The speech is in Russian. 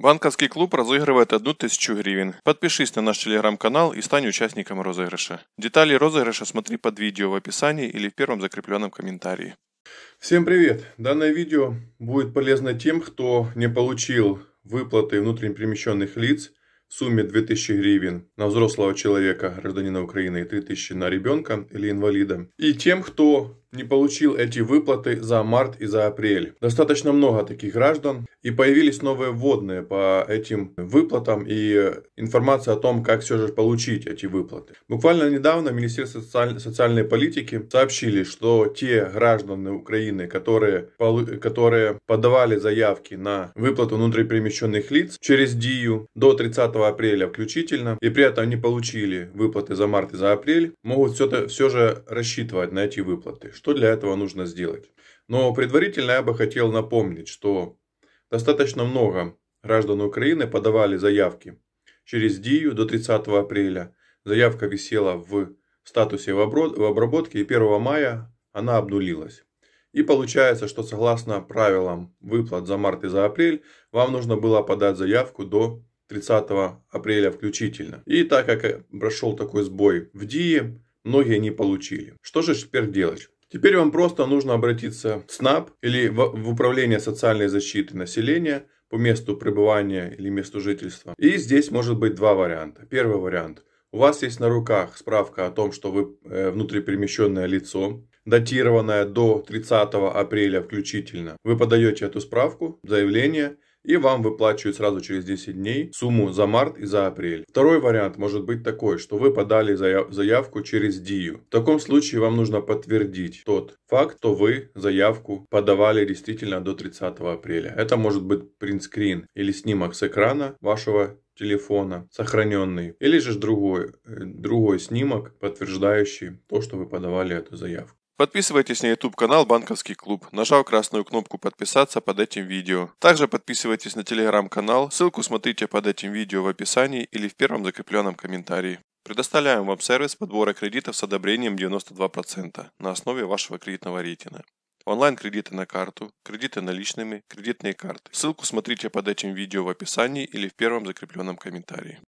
Банковский клуб розігрує одну тисячу гривен. Подпишись на наш телеграм-канал и стань участником розыгрыша. Детали розыгрыша смотри под видео в описании или в первом закрепленном комментарии. Всем привет! Данное видео будет полезно тем, кто не получил выплаты перемещенных лиц в сумме 2000 гривен на взрослого человека, гражданина Украины, и 3000 на ребенка или инвалида. И тем, кто не получил эти выплаты за март и за апрель. Достаточно много таких граждан. И появились новые вводные по этим выплатам и э, информация о том, как все же получить эти выплаты. Буквально недавно Министерство социаль... социальной политики сообщили, что те граждане Украины, которые, которые подавали заявки на выплату внутрипремещенных лиц через ДИЮ до 30 апреля включительно, и при этом не получили выплаты за март и за апрель, могут все, все же рассчитывать на эти выплаты что для этого нужно сделать. Но предварительно я бы хотел напомнить, что достаточно много граждан Украины подавали заявки через ДИЮ до 30 апреля. Заявка висела в статусе в обработке и 1 мая она обнулилась. И получается, что согласно правилам выплат за март и за апрель, вам нужно было подать заявку до 30 апреля включительно. И так как прошел такой сбой в ДИИ, многие не получили. Что же теперь делать? Теперь вам просто нужно обратиться в СНАП или в Управление социальной защиты населения по месту пребывания или месту жительства. И здесь может быть два варианта. Первый вариант. У вас есть на руках справка о том, что вы э, внутрипримещенное лицо, датированная до 30 апреля включительно. Вы подаете эту справку, заявление, и вам выплачивают сразу через 10 дней сумму за март и за апрель. Второй вариант может быть такой, что вы подали заявку через ДИЮ. В таком случае вам нужно подтвердить тот факт, что вы заявку подавали действительно до 30 апреля. Это может быть принтскрин или снимок с экрана вашего телефона, сохраненный, или же другой, э, другой снимок, подтверждающий то, что вы подавали эту заявку. Подписывайтесь на YouTube-канал «Банковский клуб», нажав красную кнопку «Подписаться» под этим видео. Также подписывайтесь на телеграм-канал, ссылку смотрите под этим видео в описании или в первом закрепленном комментарии. Предоставляем вам сервис подбора кредитов с одобрением 92% на основе вашего кредитного рейтинга. Онлайн-кредиты на карту, кредиты наличными, кредитные карты. Ссылку смотрите под этим видео в описании или в первом закрепленном комментарии.